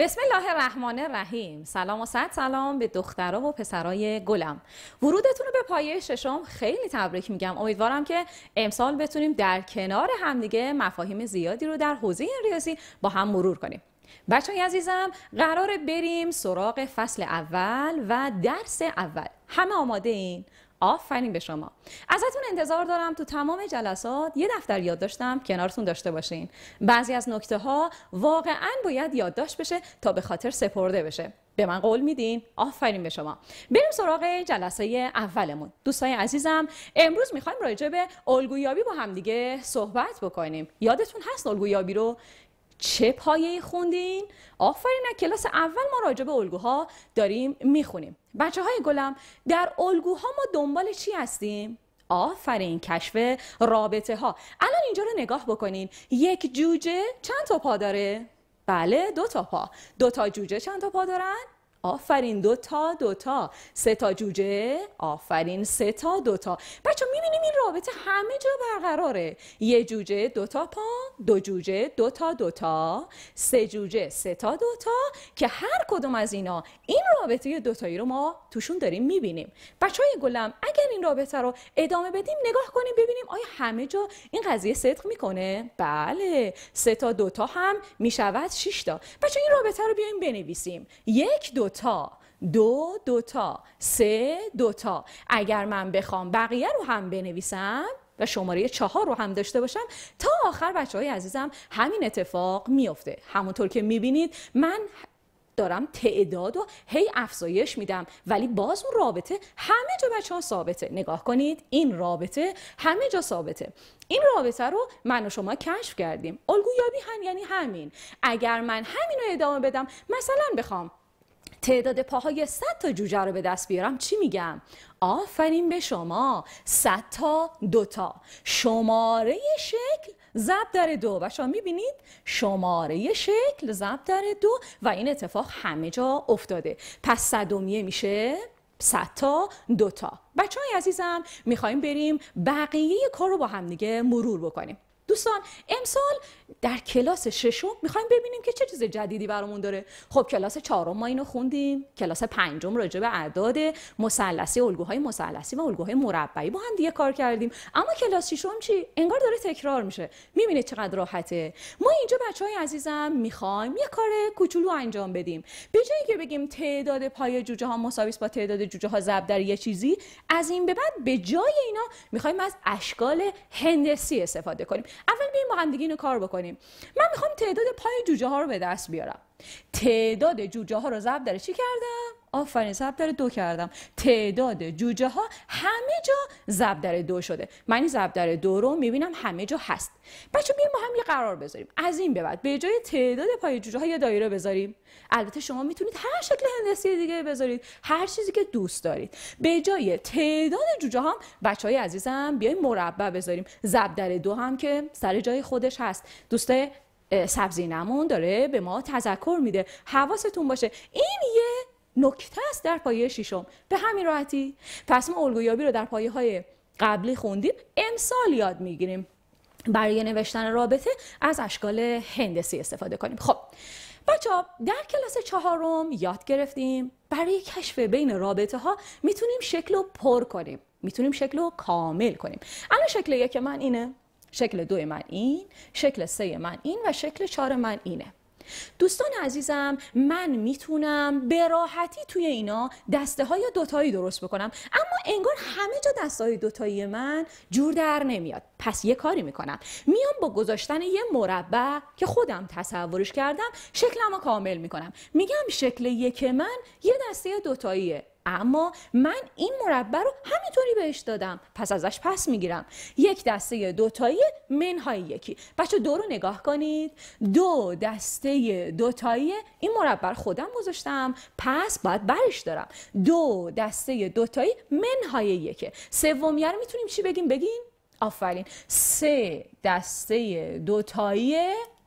بسم الله الرحمن الرحیم سلام و صد سلام به دخترها و پسرای گلم ورودتون رو به پایه ششم خیلی تبریک میگم امیدوارم که امسال بتونیم در کنار همدیگه مفاهیم زیادی رو در حوزه ریاضی با هم مرور کنیم بچه های عزیزم قرار بریم سراغ فصل اول و درس اول همه آماده این؟ آفرین به شما ازتون انتظار دارم تو تمام جلسات یه دفتر یاد داشتم کنارتون داشته باشین بعضی از نکته ها واقعا باید یادداشت بشه تا به خاطر سپرده بشه به من قول میدین آفرین به شما بریم سراغ جلسه اولمون دوستای عزیزم امروز میخوایم راجع به الگویابی با همدیگه صحبت بکنیم یادتون هست الگویابی رو چه پایه‌ای خوندین آفرین کلاس اول ما راجع به الگوها داریم میخونیم بچه های گلم در الگوها ما دنبال چی هستیم آفرین کشف رابطه ها الان اینجا رو نگاه بکنین یک جوجه چند تا پا داره بله دو تا پا دو تا جوجه چند تا پا دارن آفرین دو تا دو تا سه تا جوجه آفرین سه تا دو تا بچه میبینیم این رابطه همه جا برقراره یه جوجه دو تا پا دو جوجه دو تا دو تا سه جوجه سه تا دو تا که هر کدوم از اینا این رابطه دو تایی رو ما توشون داریم میبینیم بچه های گلم اگر این رابطه رو ادامه بدیم نگاه کنیم ببینیم آیا همه جا این قضیه صدق میکنه بله سه تا دو تا هم میشود شش تا بچه این رابطه رو بیایم بنویسیم یک دو دوتا دو دوتا سه دوتا اگر من بخوام بقیه رو هم بنویسم و شماره چهار رو هم داشته باشم تا آخر بچه های عزیزم همین اتفاق میفته همونطور که میبینید من دارم تعداد و هی افزایش میدم ولی باز اون رابطه همه جا بچه ها ثابته نگاه کنید این رابطه همه جا ثابته این رابطه رو من و شما کشف کردیم الگویابی هم یعنی همین اگر من همین رو ادامه بدم مثلا بخوام تعداد پاهای 100 تا جوجه رو به دست بیارم چی میگم آفرین به شما صد تا دوتا شماره شکل زب در دو و شما میبینید شماره شکل زب در دو و این اتفاق همه جا افتاده پس صدومیه میشه صد تا دوتا بچه های عزیزم میخوایم بریم بقیه کار رو با همدیگه مرور بکنیم دوستان امسال در کلاس ششم میخوایم ببینیم که چه چیز جدیدی برامون داره خب کلاس چهارم ما اینو خوندیم کلاس پنجم راجع به اعداد مثلثی الگوهای مثلثی و الگوهای مربعی با هم دیگه کار کردیم اما کلاس ششم چی انگار داره تکرار میشه میبینید چقدر راحته ما اینجا بچه های عزیزم میخوایم یه کار کوچولو انجام بدیم به جایی که بگیم تعداد پای جوجه ها مساویس با تعداد جوجه ها در یه چیزی از این به بعد به جای اینا میخوایم از اشکال هندسی استفاده کنیم اول با هم کار من میخوام تعداد پای جوجه ها رو به دست بیارم تعداد جوجه ها رو ضرب در چی کردم آفرین ضرب داره دو کردم تعداد جوجه ها همه جا ضرب در دو شده من این ضرب در دو رو میبینم همه جا هست بچه بیایم با هم یه قرار بذاریم از این به بعد به جای تعداد پای جوجه ها یه دایره بذاریم البته شما میتونید هر شکل هندسی دیگه بذارید هر چیزی که دوست دارید به جای تعداد جوجه ها بچه های عزیزم بیایم مربع بذاریم ضرب در دو هم که سر جای خودش هست دوستای سبزی نمون داره به ما تذکر میده حواستون باشه این یه نکته است در پایه ششم به همین راحتی پس ما الگویابی رو در پایه های قبلی خوندیم امسال یاد میگیریم برای نوشتن رابطه از اشکال هندسی استفاده کنیم خب بچه در کلاس چهارم یاد گرفتیم برای کشف بین رابطه ها میتونیم شکل رو پر کنیم میتونیم شکل رو کامل کنیم الان شکل یک من اینه شکل دو من این شکل سه من این و شکل چهار من اینه دوستان عزیزم من میتونم به راحتی توی اینا دسته های دوتایی درست بکنم اما انگار همه جا دسته های دوتایی من جور در نمیاد پس یه کاری میکنم میام با گذاشتن یه مربع که خودم تصورش کردم شکلمو کامل میکنم میگم شکل یک من یه دسته دوتاییه اما من این مربع رو همینطوری بهش دادم پس ازش پس میگیرم یک دسته دوتایی منهای یکی بچه دو رو نگاه کنید دو دسته دوتایی این مربع خودم گذاشتم پس باید برش دارم دو دسته دوتایی منهای یکی سومیه رو میتونیم چی بگیم بگیم آفرین سه دسته دوتایی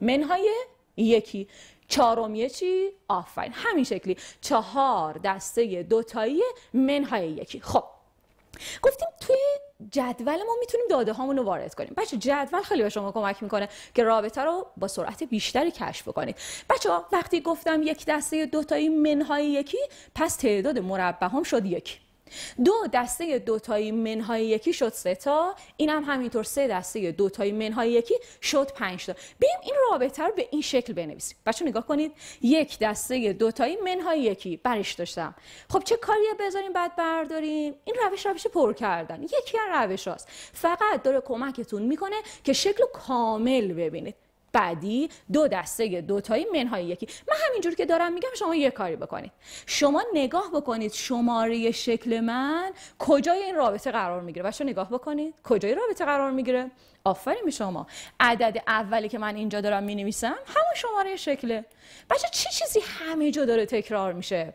منهای یکی چهارمیه چی آفرین همین شکلی چهار دسته دوتایی منهای یکی خب گفتیم توی جدول ما میتونیم داده هامون رو وارد کنیم بچه جدول خیلی به شما کمک میکنه که رابطه رو با سرعت بیشتری کشف کنید بچه وقتی گفتم یک دسته دوتایی منهای یکی پس تعداد مربع هم شد یکی دو دسته دوتایی منهای یکی شد سه تا این هم همینطور سه دسته دوتایی منهای یکی شد پنج تا بیم این رابطه رو به این شکل بنویسیم بچه نگاه کنید یک دسته دوتایی منهای یکی برش داشتم خب چه کاری بذاریم بعد برداریم این روش روش پر کردن یکی از روش هاست فقط داره کمکتون میکنه که شکل کامل ببینید بعدی دو دسته دو دوتایی منهای یکی من همینجور که دارم میگم شما یه کاری بکنید شما نگاه بکنید شماره شکل من کجای این رابطه قرار میگیره بچه نگاه بکنید کجای رابطه قرار میگیره آفرین به شما عدد اولی که من اینجا دارم مینویسم همون شماره شکله بچه چی چیزی همه جا داره تکرار میشه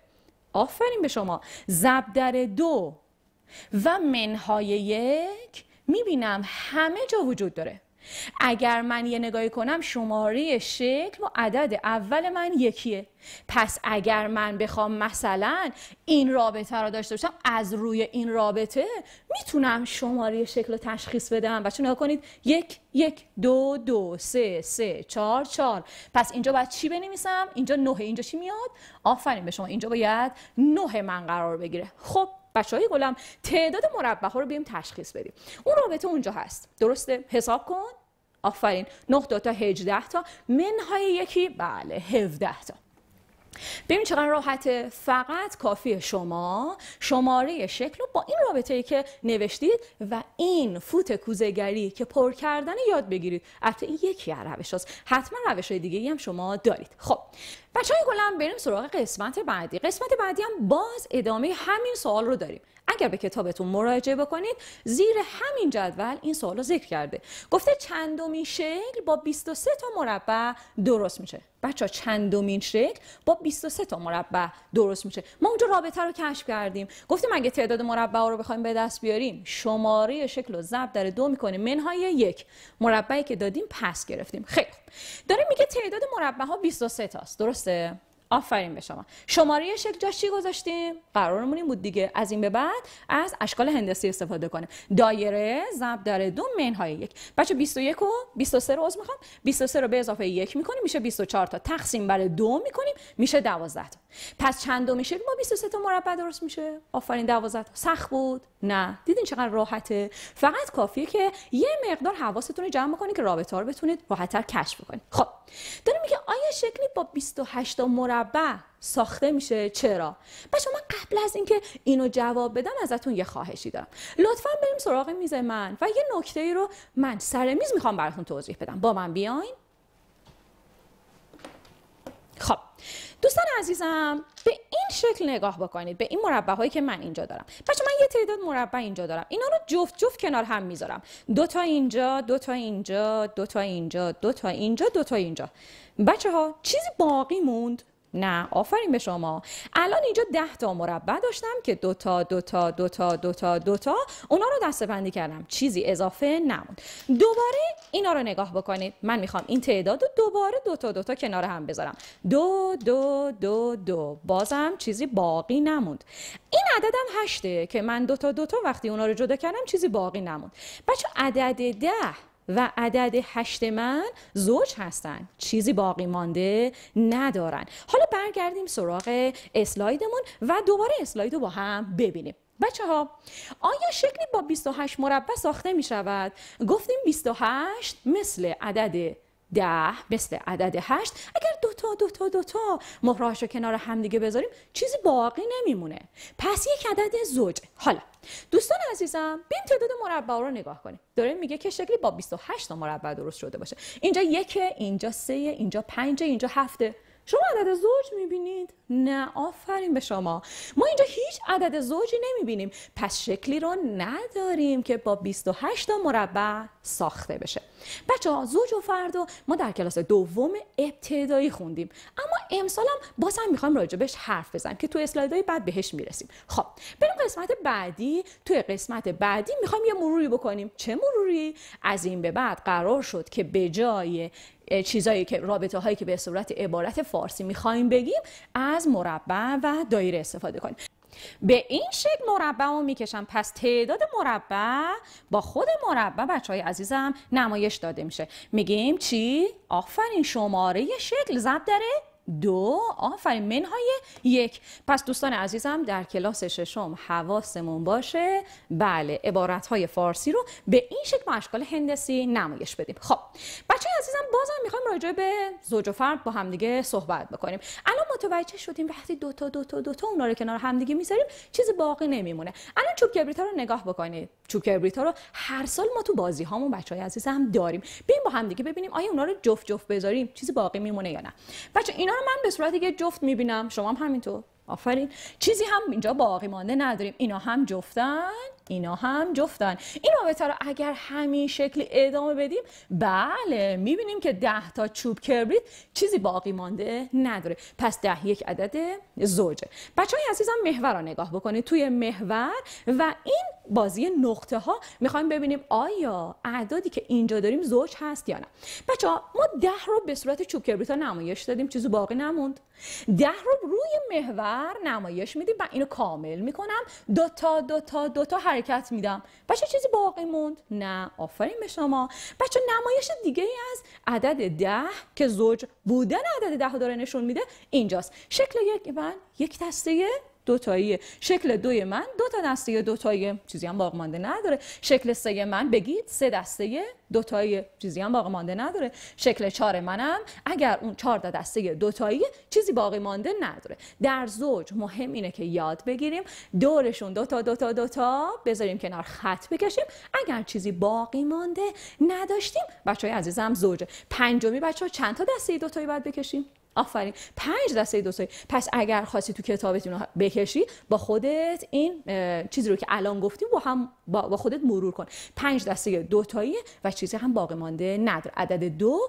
آفرین به شما زبدر دو و منهای یک میبینم همه جا وجود داره اگر من یه نگاهی کنم شماره شکل و عدد اول من یکیه پس اگر من بخوام مثلا این رابطه را داشته باشم از روی این رابطه میتونم شماره شکل رو تشخیص بدم بچه نگاه کنید یک یک دو دو سه سه چهار چهار پس اینجا باید چی بنویسم اینجا نه اینجا چی میاد آفرین به شما اینجا باید نه من قرار بگیره خب بچهای گلم تعداد مربع ها رو بیم تشخیص بدیم اون رابطه اونجا هست درسته حساب کن آفرین 9 تا 18 تا منهای یکی بله 17 تا ببین چقدر راحته فقط کافی شما شماره شکل رو با این رابطه ای که نوشتید و این فوت کوزگری که پر کردن یاد بگیرید البته این یکی از روش هست حتما روش های دیگه ای هم شما دارید خب بچه های گلم بریم سراغ قسمت بعدی قسمت بعدی هم باز ادامه همین سوال رو داریم اگر به کتابتون مراجعه بکنید زیر همین جدول این سوال رو ذکر کرده گفته چندمین شکل با 23 تا مربع درست میشه بچه چندمین شکل با 23 تا مربع درست میشه ما اونجا رابطه رو کشف کردیم گفتیم اگه تعداد مربع رو بخوایم به دست بیاریم شماره شکل رو ضرب در دو میکنیم منهای یک مربعی که دادیم پس گرفتیم خیلی داره میگه تعداد مربع ها 23 تاست درسته آفرین به شما شماره شکل جاش چی گذاشتیم قرارمون این بود دیگه از این به بعد از اشکال هندسی استفاده کنیم دایره ضرب داره دو منهای یک بچه 21 و 23 رو از میخوام 23 رو به اضافه یک میکنیم میشه 24 تا تقسیم بر دو میکنیم میشه 12 تا پس چند دو میشه ما 23 تا مربع درست میشه آفرین 12 تا سخت بود نه دیدین چقدر راحته فقط کافیه که یه مقدار حواستون رو جمع کنید که رابطه رو بتونید راحتتر کشف بکنید خب داره میگه آیا شکلی با 28 تا مربع مربع ساخته میشه چرا بچه من قبل از اینکه اینو جواب بدم ازتون یه خواهشی دارم لطفا بریم سراغ میز من و یه نکته ای رو من سر میز میخوام براتون توضیح بدم با من بیاین خب دوستان عزیزم به این شکل نگاه بکنید به این مربع هایی که من اینجا دارم بچه من یه تعداد مربع اینجا دارم اینا رو جفت جفت کنار هم میذارم دو تا اینجا دو تا اینجا دو تا اینجا دو تا اینجا دو تا اینجا بچه ها چیزی باقی موند نه آفرین به شما الان اینجا ده تا مربع داشتم که دوتا دوتا دوتا دوتا دوتا اونا رو دسته بندی کردم چیزی اضافه نموند دوباره اینا رو نگاه بکنید من میخوام این تعداد رو دوباره دو تا دو کنار هم بذارم دو دو دو دو بازم چیزی باقی نموند این عددم هشته که من دو تا وقتی اونا رو جدا کردم چیزی باقی نموند بچه عدد ده و عدد هشت من زوج هستن چیزی باقی مانده ندارن حالا برگردیم سراغ اسلایدمون و دوباره اسلاید رو با هم ببینیم بچه ها آیا شکلی با 28 مربع ساخته می شود؟ گفتیم 28 مثل عدد ده مثل عدد هشت اگر دوتا دوتا دوتا مهرهاش رو کنار همدیگه بذاریم چیزی باقی نمیمونه پس یک عدد زوجه حالا دوستان عزیزم بیم تعداد مربع رو نگاه کنیم داره میگه که شکلی با 28 تا مربع درست شده باشه اینجا یک اینجا سه اینجا پنج اینجا هفته شما عدد زوج میبینید؟ نه آفرین به شما ما اینجا هیچ عدد زوجی نمیبینیم پس شکلی رو نداریم که با 28 مربع ساخته بشه بچه ها زوج و فرد و ما در کلاس دوم ابتدایی خوندیم اما امسال هم هم میخوایم راجبش حرف بزن که تو اسلایدهای بعد بهش میرسیم خب بریم قسمت بعدی توی قسمت بعدی میخوایم یه مروری بکنیم چه مروری از این به بعد قرار شد که به جای چیزایی که رابطه هایی که به صورت عبارت فارسی میخوایم بگیم از مربع و دایره استفاده کنیم به این شکل مربع رو میکشم پس تعداد مربع با خود مربع بچه های عزیزم نمایش داده میشه میگیم چی؟ آفرین شماره شکل زب داره؟ دو آفرین منهای یک پس دوستان عزیزم در کلاس ششم حواسمون باشه بله عبارت های فارسی رو به این شکل با اشکال هندسی نمایش بدیم خب بچه عزیزم بازم میخوایم راجع به زوج و فرد با همدیگه صحبت بکنیم الان متوجه شدیم وقتی دو تا دو تا دو تا اونا رو کنار همدیگه میذاریم چیز باقی نمیمونه الان چوب کبریتا رو نگاه بکنید چوب کبریتا رو هر سال ما تو بازی هامون های عزیزم داریم بیم با همدیگه ببینیم آیا اونا رو جفت جفت بذاریم چیزی باقی میمونه یا نه بچه اینا من به صورت یه جفت میبینم شما هم همینطور آفرین چیزی هم اینجا باقی مانده نداریم اینا هم جفتن اینا هم جفتن این رابطه رو اگر همین شکلی ادامه بدیم بله میبینیم که ده تا چوب کبریت چیزی باقی مانده نداره پس ده یک عدد زوجه بچه های عزیزم محور رو نگاه بکنید توی محور و این بازی نقطه ها میخوایم ببینیم آیا اعدادی که اینجا داریم زوج هست یا نه بچه ها ما ده رو به صورت چوب کبریتا نمایش دادیم چیزی باقی نموند ده رو روی محور نمایش میدیم و اینو کامل میکنم دوتا دوتا دوتا حرکت میدم بچه چیزی باقی موند نه آفرین به شما بچه نمایش دیگه ای از عدد ده که زوج بودن عدد ده داره نشون میده اینجاست شکل یک من یک دسته تایی شکل دوی من دو تا دسته دوتایی چیزی هم باقی مانده نداره شکل سه من بگید سه دسته دوتایی چیزی هم باقی مانده نداره شکل چهار منم اگر اون چهار تا دسته دوتایی چیزی باقی مانده نداره در زوج مهم اینه که یاد بگیریم دورشون دوتا دو تا بذاریم کنار خط بکشیم اگر چیزی باقی مانده نداشتیم بچه عزیزم زوجه پنجمی بچه ها چند تا دسته تایی باید بکشیم آفرین پنج دسته دو پس اگر خواستی تو کتابتون بکشی با خودت این چیزی رو که الان گفتیم با هم با خودت مرور کن پنج دسته دو تایی و چیزی هم باقی مانده نداره عدد دو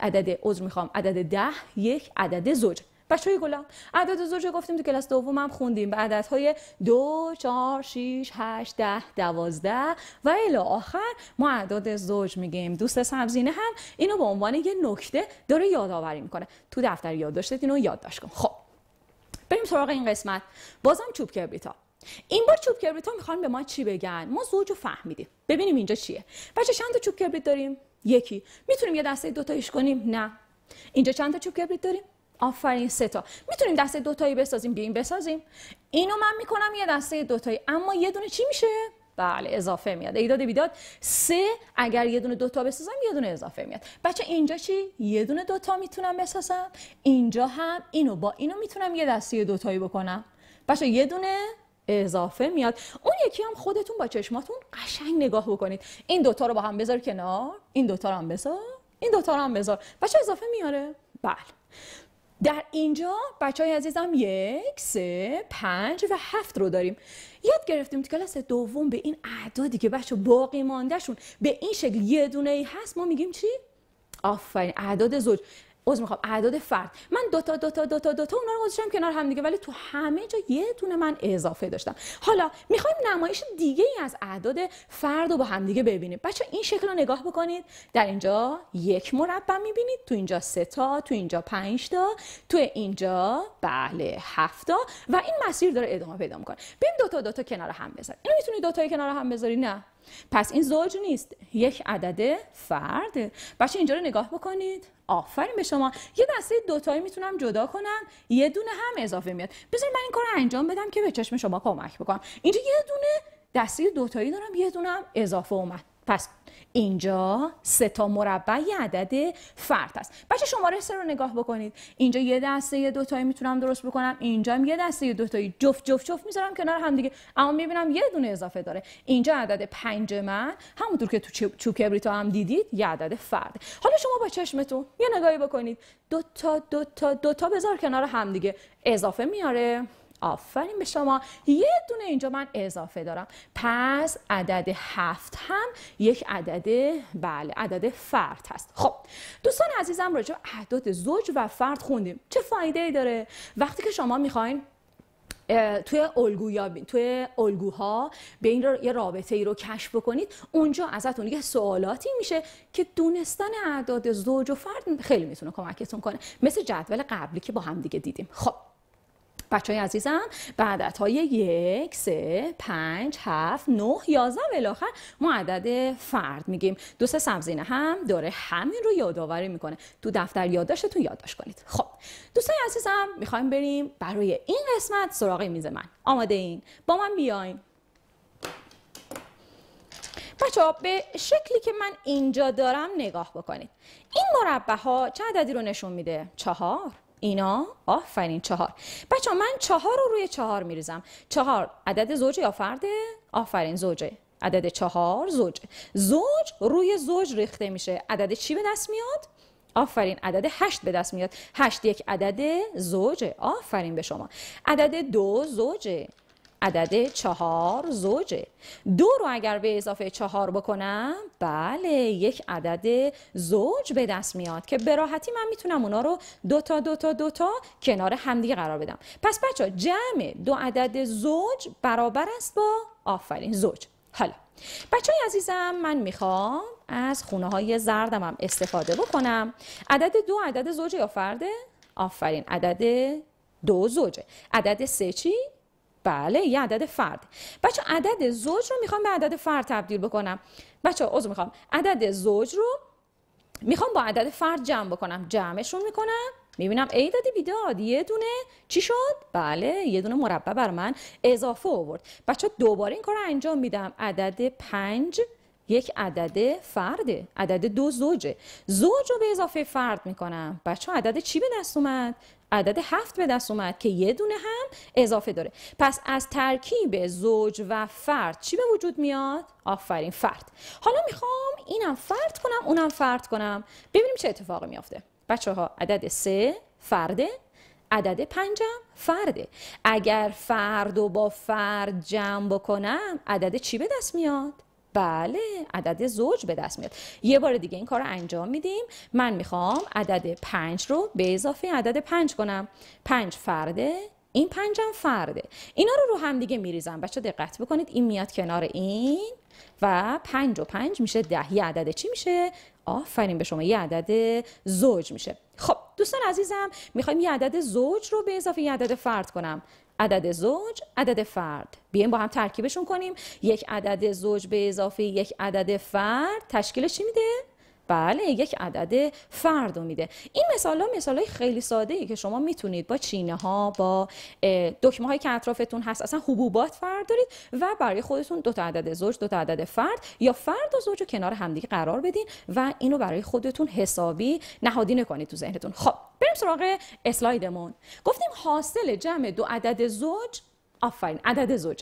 عدد عذر میخوام عدد ده یک عدد زوج بچه گلم اعداد زوج گفتیم تو کلاس دوم هم خوندیم به های دو چهار شیش هشت ده دوازده و الی آخر ما اعداد زوج میگیم دوست سبزینه هم اینو به عنوان یه نکته داره یادآوری میکنه تو دفتر داشتید اینو یادداشت کن خب بریم سراغ این قسمت بازم چوب کربیتا این بار چوب کبریتا ها میخوان به ما چی بگن ما زوج رو فهمیدیم ببینیم اینجا چیه بچه چند تا چوب کبریت داریم یکی میتونیم یه دسته دوتایش کنیم نه اینجا چند تا چوب کبریت داریم آفرین سه تا میتونیم دسته دوتایی بسازیم بیایم بسازیم اینو من میکنم یه دسته دوتایی اما یه دونه چی میشه بله اضافه میاد ایداد بیداد سه اگر یه دونه دوتا بسازم یه دونه اضافه میاد بچه اینجا چی یه دونه دوتا میتونم بسازم اینجا هم اینو با اینو میتونم یه دسته دوتایی بکنم بچه یه دونه اضافه میاد اون یکی هم خودتون با چشماتون قشنگ نگاه بکنید این دوتا رو با هم بذار کنار این دوتا رو هم بذار این دوتا رو هم بذار بچه اضافه میاره بله در اینجا بچه های عزیزم یک، سه، پنج و هفت رو داریم یاد گرفتیم تو کلاس دوم به این اعدادی که بچه باقی ماندهشون به این شکل یه دونه ای هست ما میگیم چی؟ آفرین اعداد زوج عذر میخوام اعداد فرد من دوتا دوتا دوتا تا دو رو گذاشتم کنار هم دیگه ولی تو همه جا یه تونه من اضافه داشتم حالا میخوایم نمایش دیگه ای از اعداد فرد رو با هم دیگه ببینیم بچه این شکل رو نگاه بکنید در اینجا یک مربع میبینید تو اینجا سه تا تو اینجا پنج تا تو اینجا بله هفت تا و این مسیر داره ادامه پیدا میکنه بیم دو تا دو تا کنار هم بذارید اینو میتونی دو کنار هم بذاری نه پس این زوج نیست یک عدد فرد بچه اینجا رو نگاه بکنید آفرین به شما یه دسته دوتایی میتونم جدا کنم یه دونه هم اضافه میاد بذارید من این کار رو انجام بدم که به چشم شما کمک بکنم اینجا یه دونه دسته دوتایی دارم یه دونه هم اضافه اومد پس اینجا سه تا مربع یه عدد فرد است بچه شماره سه رو نگاه بکنید اینجا یه دسته یه دوتایی میتونم درست بکنم اینجا هم یه دسته یه دوتایی جفت جفت جفت میذارم کنار هم دیگه اما میبینم یه دونه اضافه داره اینجا عدد پنج من همونطور که تو چوب کبریتا هم دیدید یه عدد فرد حالا شما با چشمتون یه نگاهی بکنید دو تا دو تا دو تا بذار کنار هم دیگه اضافه میاره آفرین به شما یه دونه اینجا من اضافه دارم پس عدد هفت هم یک عدد بله عدد فرد هست خب دوستان عزیزم راجع اعداد زوج و فرد خوندیم چه فایده ای داره وقتی که شما میخواین توی الگویا توی الگوها به این یه رابطه ای رو کشف بکنید اونجا ازتون یه سوالاتی میشه که دونستن اعداد زوج و فرد خیلی میتونه کمکتون کنه مثل جدول قبلی که با هم دیگه دیدیم خب بچه های عزیزم به های یک، سه، پنج، هفت، نه، یازده الاخر ما عدد فرد میگیم دو سبزینه هم داره همین رو یادآوری میکنه تو دفتر یادداشتتون یادداشت کنید خب دوستان عزیزم میخوایم بریم برای این قسمت سراغ میز من آماده این با من بیاین بچه به شکلی که من اینجا دارم نگاه بکنید این مربع ها چه عددی رو نشون میده؟ چهار اینا آفرین چهار بچه من چهار رو روی چهار میریزم چهار عدد زوج یا فرده آفرین زوجه عدد چهار زوج زوج روی زوج ریخته میشه عدد چی به دست میاد آفرین عدد هشت به دست میاد هشت یک عدد زوجه آفرین به شما عدد دو زوجه عدد چهار زوجه دو رو اگر به اضافه چهار بکنم بله یک عدد زوج به دست میاد که به راحتی من میتونم اونا رو دوتا دوتا دوتا کنار همدیگه قرار بدم پس بچه جمع دو عدد زوج برابر است با آفرین زوج حالا بچه های عزیزم من میخوام از خونه های زردم هم استفاده بکنم عدد دو عدد زوج یا فرده؟ آفرین عدد دو زوجه عدد سه چی؟ بله یه عدد فرد بچه عدد زوج رو میخوام به عدد فرد تبدیل بکنم بچه عضو میخوام عدد زوج رو میخوام با عدد فرد جمع بکنم جمعشون میکنم میبینم ای دادی بیداد یه دونه چی شد بله یه دونه مربع بر من اضافه آورد بچه دوباره این کار رو انجام میدم عدد پنج یک عدد فرده عدد دو زوجه زوج رو به اضافه فرد میکنم بچه عدد چی به دست اومد عدد هفت به دست اومد که یه دونه هم اضافه داره پس از ترکیب زوج و فرد چی به وجود میاد آفرین فرد حالا میخوام اینم فرد کنم اونم فرد کنم ببینیم چه اتفاقی میافته بچه ها عدد سه فرده عدد پنجم فرده اگر فرد و با فرد جمع بکنم عدد چی به دست میاد بله عدد زوج به دست میاد یه بار دیگه این کار رو انجام میدیم من میخوام عدد پنج رو به اضافه عدد پنج کنم پنج فرده این پنجم فرده اینا رو رو هم دیگه میریزم بچه دقت بکنید این میاد کنار این و پنج و پنج میشه ده یه عدد چی میشه؟ آفرین به شما یه عدد زوج میشه خب دوستان عزیزم میخوایم یه عدد زوج رو به اضافه یه عدد فرد کنم عدد زوج عدد فرد بیایم با هم ترکیبشون کنیم یک عدد زوج به اضافه یک عدد فرد تشکیل چی میده بله یک عدد فرد رو میده این مثال ها مثال های خیلی ساده ای که شما میتونید با چینه ها با دکمه هایی که اطرافتون هست اصلا حبوبات فرد دارید و برای خودتون دو تا عدد زوج دو تا عدد فرد یا فرد و زوج رو کنار همدیگه قرار بدین و اینو برای خودتون حسابی نهادینه کنید تو ذهنتون خب بریم سراغ اسلایدمون گفتیم حاصل جمع دو عدد زوج آفرین عدد زوج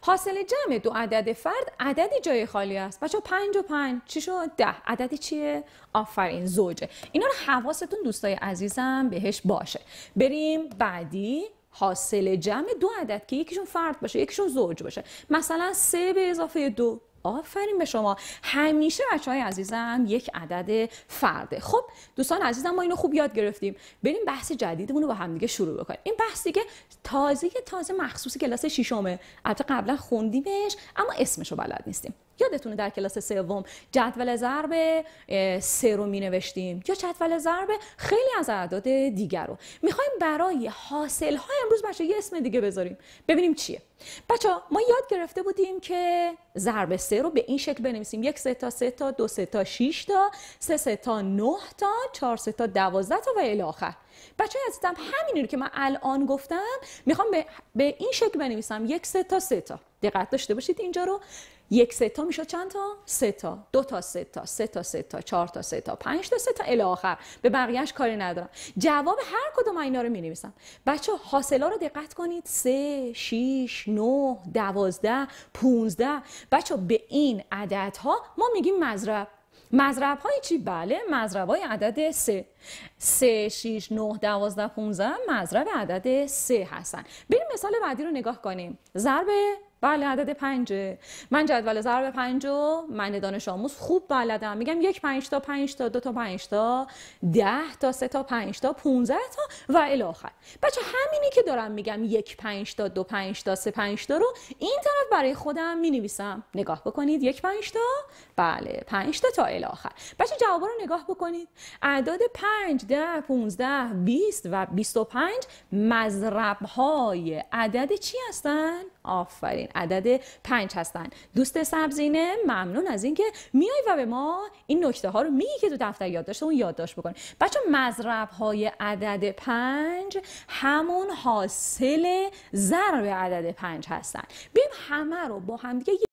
حاصل جمع دو عدد فرد عددی جای خالی است بچه پنج و پنج چی شد ده عددی چیه آفرین زوجه اینا رو حواستون دوستای عزیزم بهش باشه بریم بعدی حاصل جمع دو عدد که یکیشون فرد باشه یکیشون زوج باشه مثلا سه به اضافه دو آفرین به شما همیشه بچه های عزیزم یک عدد فرده خب دوستان عزیزم ما اینو خوب یاد گرفتیم بریم بحث جدیدمون رو با همدیگه شروع بکنیم این بحث دیگه تازه تازه مخصوص کلاس ششمه البته قبلا خوندیمش اما اسمش رو بلد نیستیم یادتونه در کلاس سوم جدول ضرب سه رو می نوشتیم یا جدول ضرب خیلی از اعداد دیگر رو میخوایم برای حاصل های امروز بچه یه اسم دیگه بذاریم ببینیم چیه بچه ما یاد گرفته بودیم که ضرب سه رو به این شکل بنویسیم یک سه تا سه تا دو سه تا شیش تا سه سه تا نه تا چهار سه تا دوازده تا و الی بچه عزیزم همین رو که من الان گفتم میخوام به, به این شکل بنویسم یک سه تا سه تا دقت داشته باشید اینجا رو یک سه تا میشه چند تا سه تا دو تا سه تا سه تا سه تا چهار تا سه تا پنج تا سه تا الی آخر به بقیهش کاری ندارم جواب هر کدوم اینا رو می نویسم بچه ها رو دقت کنید سه شیش، 9 دوازده، پونزده بچه به این عددها ما میگیم مذرب مذرب های چی؟ بله مذرب های عدد 3 3, 6, 9, 12, 15 مذرب عدد 3 هستن بریم مثال بعدی رو نگاه کنیم ضرب بله، عدد 5 من جدول ضرب 5 پ من دانش آموز خوب بلدم میگم یک 5 تا 5 تا 2 تا 5 تا 10 تا 3 تا 5 تا 15 تا و الخر. بچه همینی که دارم میگم یک 5 تا دو 5 تاسه 5 دا رو این طرف برای خودم می نویسم نگاه بکنید یک 5 تا بله 5 تا تا الخر بچه جواب رو نگاه بکنید. عدداد 5 10 15 20 و 25 مذرب های عدد چی هستند؟ آفرین عدد پنج هستن دوست سبزینه ممنون از اینکه میای و به ما این نکته ها رو میگی که تو دفتر یادداشت اون یادداشت بکنی بچه مزرب های عدد پنج همون حاصل ضرب عدد پنج هستن بیم همه رو با همدیگه